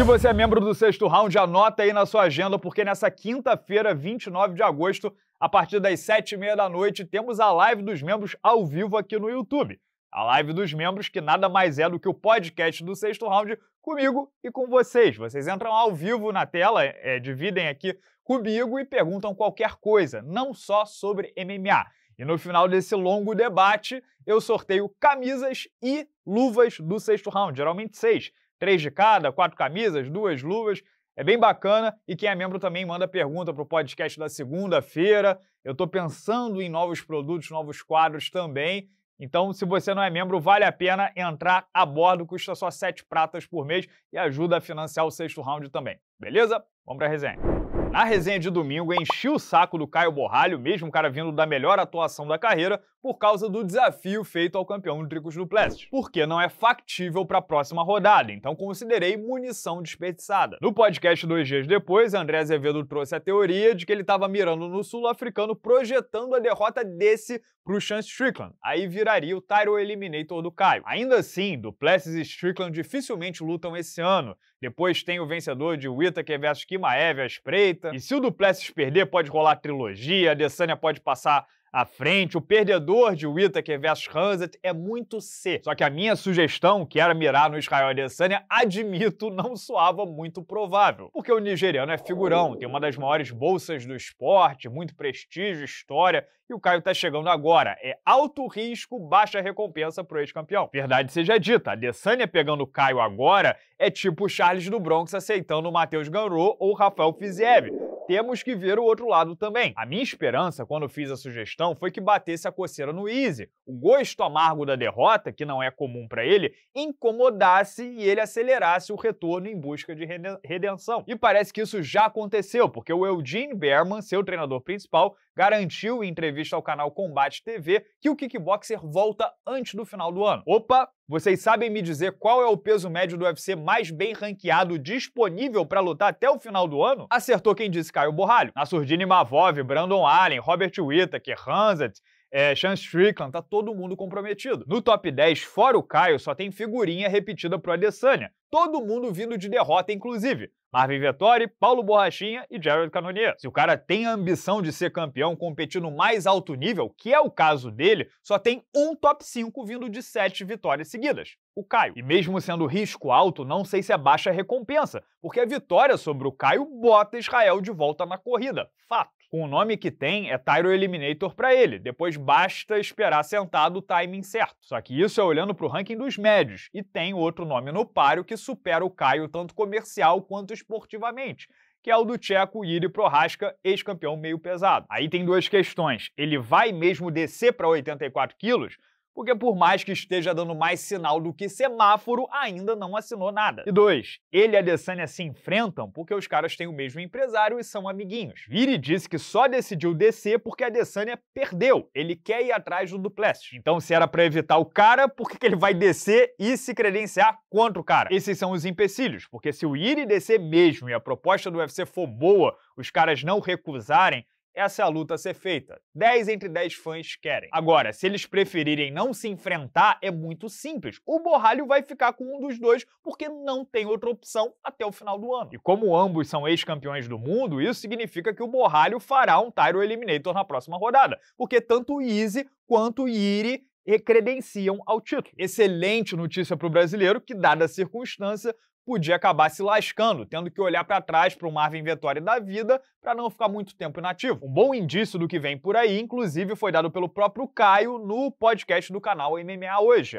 Se você é membro do sexto round, anota aí na sua agenda, porque nessa quinta-feira, 29 de agosto, a partir das sete e meia da noite, temos a live dos membros ao vivo aqui no YouTube. A live dos membros, que nada mais é do que o podcast do sexto round, comigo e com vocês. Vocês entram ao vivo na tela, é, dividem aqui comigo e perguntam qualquer coisa, não só sobre MMA. E no final desse longo debate, eu sorteio camisas e luvas do sexto round, geralmente seis três de cada, quatro camisas, duas luvas. É bem bacana e quem é membro também manda pergunta para o podcast da segunda-feira. Eu estou pensando em novos produtos, novos quadros também. Então, se você não é membro, vale a pena entrar a bordo, custa só sete pratas por mês e ajuda a financiar o sexto round também. Beleza? Vamos para a resenha. Na resenha de domingo, enchi o saco do Caio Borralho, mesmo o cara vindo da melhor atuação da carreira, por causa do desafio feito ao campeão do Tricos Duplex, porque não é factível para a próxima rodada, então considerei munição desperdiçada. No podcast dois dias depois, André Azevedo trouxe a teoria de que ele estava mirando no sul-africano, projetando a derrota desse para o Chance Strickland. Aí viraria o Tyro Eliminator do Caio. Ainda assim, Duplessis e Strickland dificilmente lutam esse ano, depois tem o vencedor de Whittaker é versus Kimaev, a espreita. E se o Duplessis perder, pode rolar trilogia, a Adesanya pode passar à frente. O perdedor de Whittaker versus Hanset é muito C. Só que a minha sugestão, que era mirar no Israel Adesanya, admito, não soava muito provável. Porque o nigeriano é figurão, tem uma das maiores bolsas do esporte, muito prestígio, história, e o Caio tá chegando agora. É alto risco, baixa recompensa pro ex-campeão. Verdade seja dita, Adesanya pegando o Caio agora é tipo o Charles do Bronx aceitando o Matheus Ganro ou o Rafael Fiziev temos que ver o outro lado também. A minha esperança, quando fiz a sugestão, foi que batesse a coceira no Easy. O gosto amargo da derrota, que não é comum para ele, incomodasse e ele acelerasse o retorno em busca de redenção. E parece que isso já aconteceu, porque o Eugene Berman, seu treinador principal, garantiu em entrevista ao canal Combate TV que o kickboxer volta antes do final do ano. Opa, vocês sabem me dizer qual é o peso médio do UFC mais bem ranqueado disponível para lutar até o final do ano? Acertou quem disse Caio Borralho. Surdini Mavov, Brandon Allen, Robert Whittaker, Hanset, é, Sean Strickland, tá todo mundo comprometido. No top 10, fora o Caio, só tem figurinha repetida pro Adesanya. Todo mundo vindo de derrota, inclusive. Marvin Vettori, Paulo Borrachinha e Jared Cannonier. Se o cara tem a ambição de ser campeão, competindo no mais alto nível, que é o caso dele, só tem um top 5 vindo de 7 vitórias seguidas, o Caio. E mesmo sendo risco alto, não sei se é baixa recompensa, porque a vitória sobre o Caio bota Israel de volta na corrida. Fato com o nome que tem, é Tyro Eliminator para ele. Depois basta esperar sentado o timing certo. Só que isso é olhando para o ranking dos médios. E tem outro nome no páreo que supera o Caio tanto comercial quanto esportivamente que é o do tcheco Iri Prohaska, ex-campeão meio pesado. Aí tem duas questões. Ele vai mesmo descer para 84 quilos? porque por mais que esteja dando mais sinal do que semáforo, ainda não assinou nada. E dois, ele e a Adesanya se enfrentam porque os caras têm o mesmo empresário e são amiguinhos. Viri disse que só decidiu descer porque a Adesanya perdeu. Ele quer ir atrás do Duplessis. Então, se era para evitar o cara, por que, que ele vai descer e se credenciar contra o cara? Esses são os empecilhos, porque se o Iri descer mesmo e a proposta do UFC for boa, os caras não recusarem, essa é a luta a ser feita. 10 entre 10 fãs querem. Agora, se eles preferirem não se enfrentar, é muito simples. O Borralho vai ficar com um dos dois porque não tem outra opção até o final do ano. E como ambos são ex-campeões do mundo, isso significa que o Borralho fará um Tyro Eliminator na próxima rodada, porque tanto o Easy quanto o Iri credenciam ao título. Excelente notícia para o brasileiro que, dada a circunstância, podia acabar se lascando, tendo que olhar para trás para o Marvin Vettori da vida para não ficar muito tempo inativo. Um bom indício do que vem por aí, inclusive, foi dado pelo próprio Caio no podcast do canal MMA Hoje,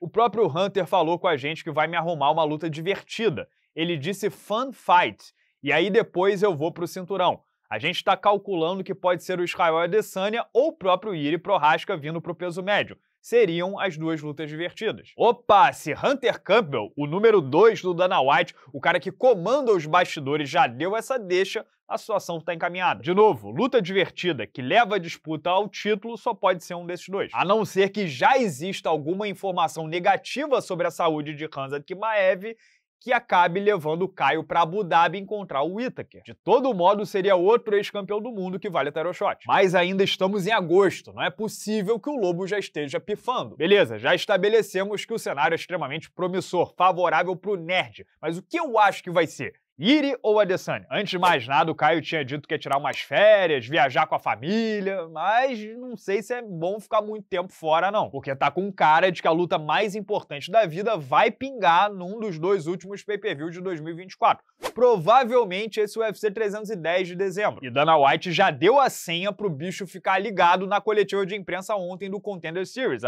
O próprio Hunter falou com a gente que vai me arrumar uma luta divertida. Ele disse fun fight, e aí depois eu vou pro cinturão. A gente está calculando que pode ser o Israel Adesanya ou o próprio Iri Prohaska vindo pro peso médio seriam as duas lutas divertidas. Opa, se Hunter Campbell, o número 2 do Dana White, o cara que comanda os bastidores, já deu essa deixa, a situação está encaminhada. De novo, luta divertida que leva a disputa ao título só pode ser um desses dois. A não ser que já exista alguma informação negativa sobre a saúde de Hansa Kimaev que acabe levando o Caio para Abu Dhabi encontrar o Whittaker. De todo modo, seria outro ex-campeão do mundo que vale a Teroshot. Mas ainda estamos em agosto, não é possível que o Lobo já esteja pifando. Beleza, já estabelecemos que o cenário é extremamente promissor, favorável pro nerd, mas o que eu acho que vai ser? Iri ou Adesanya? Antes de mais nada, o Caio tinha dito que ia tirar umas férias, viajar com a família, mas não sei se é bom ficar muito tempo fora, não. Porque tá com cara de que a luta mais importante da vida vai pingar num dos dois últimos pay-per-view de 2024. Provavelmente esse UFC 310 de dezembro. E Dana White já deu a senha pro bicho ficar ligado na coletiva de imprensa ontem do Contender Series,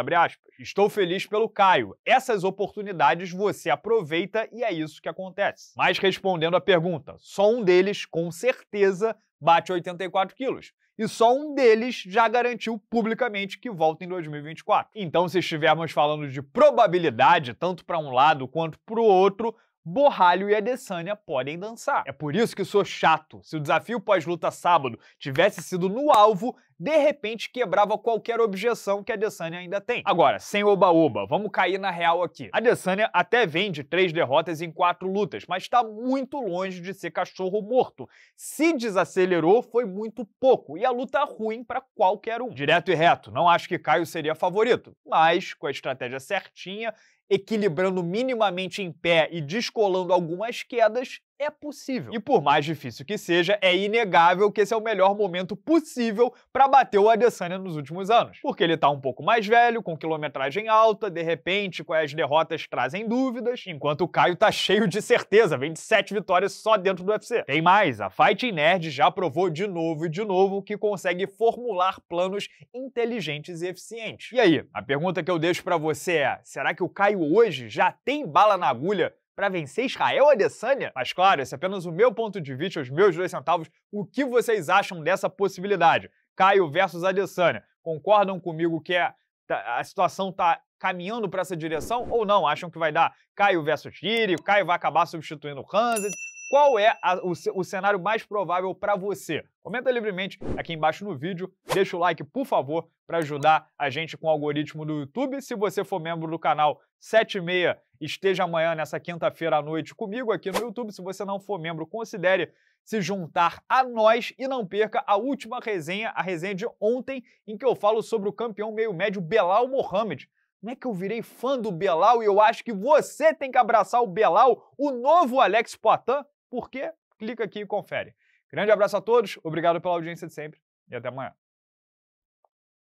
Estou feliz pelo Caio. Essas oportunidades você aproveita e é isso que acontece. Mas respondendo a pergunta. Só um deles, com certeza, bate 84 quilos. E só um deles já garantiu publicamente que volta em 2024. Então, se estivermos falando de probabilidade, tanto para um lado quanto para o outro, Borralho e Adesanya podem dançar. É por isso que sou chato. Se o desafio pós-luta sábado tivesse sido no alvo, de repente quebrava qualquer objeção que a Adesanya ainda tem. Agora, sem oba-oba, vamos cair na real aqui. A Adesanya até vem de três derrotas em quatro lutas, mas está muito longe de ser cachorro morto. Se desacelerou, foi muito pouco, e a luta ruim para qualquer um. Direto e reto, não acho que Caio seria favorito, mas com a estratégia certinha, equilibrando minimamente em pé e descolando algumas quedas, é possível. E por mais difícil que seja, é inegável que esse é o melhor momento possível para bater o Adesanya nos últimos anos. Porque ele tá um pouco mais velho, com quilometragem alta, de repente, as derrotas trazem dúvidas, enquanto o Caio tá cheio de certeza, vem de sete vitórias só dentro do UFC. Tem mais, a Fighting Nerd já provou de novo e de novo que consegue formular planos inteligentes e eficientes. E aí, a pergunta que eu deixo para você é: será que o Caio hoje já tem bala na agulha para vencer Israel Adesanya? Mas claro, esse é apenas o meu ponto de vista, os meus dois centavos. O que vocês acham dessa possibilidade? Caio versus Adesanya. Concordam comigo que é, tá, a situação está caminhando para essa direção ou não? Acham que vai dar Caio versus Giri, Caio vai acabar substituindo o Hansen? Qual é a, o, o cenário mais provável para você? Comenta livremente aqui embaixo no vídeo, deixa o like, por favor, para ajudar a gente com o algoritmo do YouTube. Se você for membro do canal 76, esteja amanhã, nessa quinta-feira à noite, comigo aqui no YouTube. Se você não for membro, considere se juntar a nós e não perca a última resenha, a resenha de ontem, em que eu falo sobre o campeão meio-médio Belal Mohamed. Não é que eu virei fã do Belal e eu acho que você tem que abraçar o Belal, o novo Alex Poitin? Por quê? Clica aqui e confere. Grande abraço a todos, obrigado pela audiência de sempre e até amanhã.